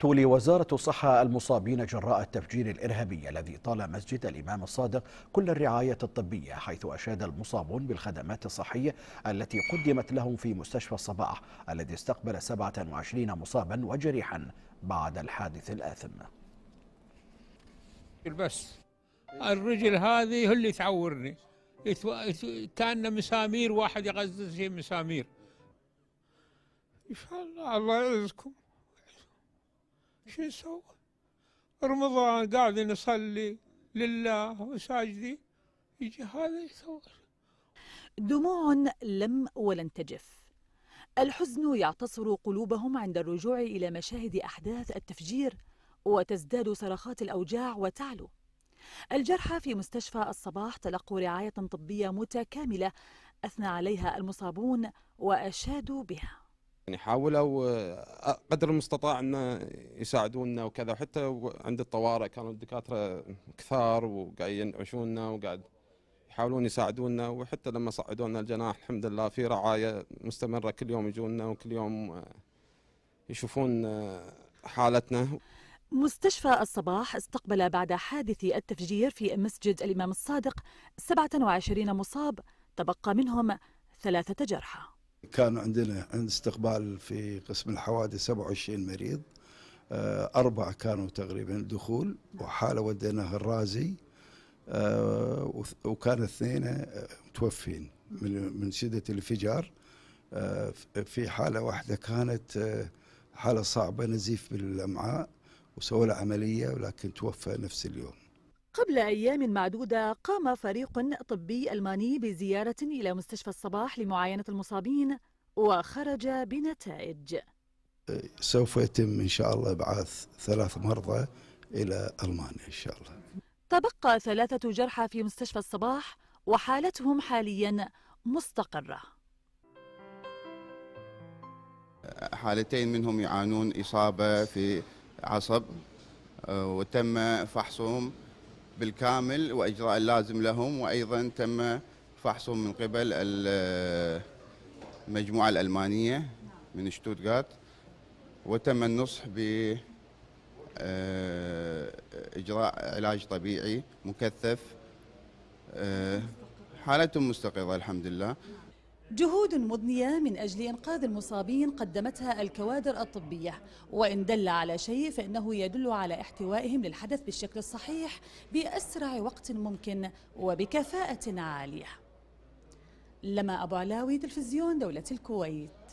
تولي وزارة الصحة المصابين جراء التفجير الإرهابي الذي طال مسجد الإمام الصادق كل الرعاية الطبية حيث أشاد المصابون بالخدمات الصحية التي قدمت لهم في مستشفى الصباح الذي استقبل 27 مصابا وجريحا بعد الحادث الآثم بس الرجل هذه اللي تعورني كان مسامير واحد يغزز مسامير ان شاء الله الله يعزكم شو نسوي؟ رمضان قاعد نصلي لله وساجدين يجي هذا يصور دموع لم ولن تجف الحزن يعتصر قلوبهم عند الرجوع إلى مشاهد أحداث التفجير وتزداد صرخات الأوجاع وتعلو الجرحى في مستشفى الصباح تلقوا رعاية طبية متكاملة أثنى عليها المصابون وأشادوا بها يعني حاولوا قدر المستطاع ان يساعدونا وكذا وحتى عند الطوارئ كانوا الدكاتره كثار وقاعد ينعشونا وقاعد يحاولون يساعدونا وحتى لما صعدونا الجناح الحمد لله في رعايه مستمره كل يوم يجونا وكل يوم يشوفون حالتنا مستشفى الصباح استقبل بعد حادث التفجير في مسجد الإمام الصادق 27 مصاب تبقى منهم ثلاثة جرحى كان عندنا عند استقبال في قسم الحوادث 27 مريض آه، أربعة كانوا تقريبا دخول وحالة وديناها الرازي آه، وكان اثنين آه، متوفين من شدة الانفجار في حالة واحدة كانت حالة صعبة نزيف بالأمعاء وسووا له عملية ولكن توفى نفس اليوم قبل أيام معدودة قام فريق طبي ألماني بزيارة إلى مستشفى الصباح لمعاينة المصابين وخرج بنتائج سوف يتم إن شاء الله إبعاث ثلاث مرضى إلى ألمانيا إن شاء الله تبقى ثلاثة جرحى في مستشفى الصباح وحالتهم حاليا مستقرة حالتين منهم يعانون إصابة في عصب آه، وتم فحصهم بالكامل واجراء اللازم لهم وايضا تم فحصهم من قبل المجموعه الالمانيه من شتوتغارت وتم النصح ب آه، اجراء علاج طبيعي مكثف آه، حالتهم مستقره الحمد لله جهود مضنية من أجل إنقاذ المصابين قدمتها الكوادر الطبية وإن دل على شيء فإنه يدل على احتوائهم للحدث بالشكل الصحيح بأسرع وقت ممكن وبكفاءة عالية لما أبو علاوي تلفزيون دولة الكويت